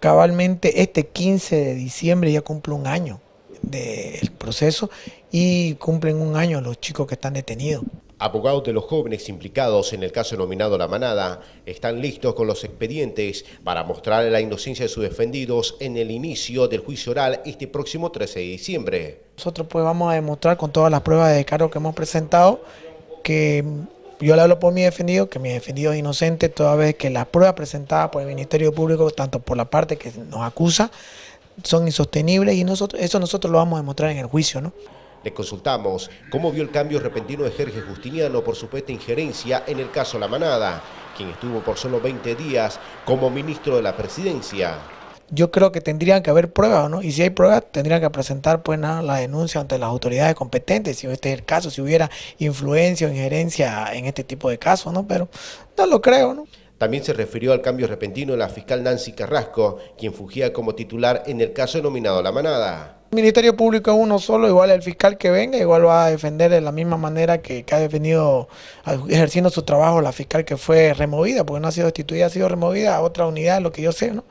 cabalmente este 15 de diciembre ya cumple un año del proceso y cumplen un año los chicos que están detenidos. Abogados de los jóvenes implicados en el caso denominado La Manada están listos con los expedientes para mostrar la inocencia de sus defendidos en el inicio del juicio oral este próximo 13 de diciembre. Nosotros pues vamos a demostrar con todas las pruebas de descargo que hemos presentado que yo le hablo por mi defendido, que mi defendido es inocente, toda vez que las pruebas presentadas por el Ministerio Público, tanto por la parte que nos acusa, son insostenibles y nosotros, eso nosotros lo vamos a demostrar en el juicio, ¿no? Le consultamos cómo vio el cambio repentino de Jerge Justiniano por supuesta injerencia en el caso La Manada, quien estuvo por solo 20 días como ministro de la presidencia yo creo que tendrían que haber pruebas, ¿no? Y si hay pruebas, tendrían que presentar pues nada, la denuncia ante las autoridades competentes, si este es el caso, si hubiera influencia o injerencia en este tipo de casos, ¿no? Pero no lo creo, ¿no? También se refirió al cambio repentino de la fiscal Nancy Carrasco, quien fugía como titular en el caso denominado La Manada. El Ministerio Público es uno solo, igual el fiscal que venga, igual va a defender de la misma manera que, que ha defendido, ejerciendo su trabajo, la fiscal que fue removida, porque no ha sido destituida, ha sido removida a otra unidad, lo que yo sé, ¿no?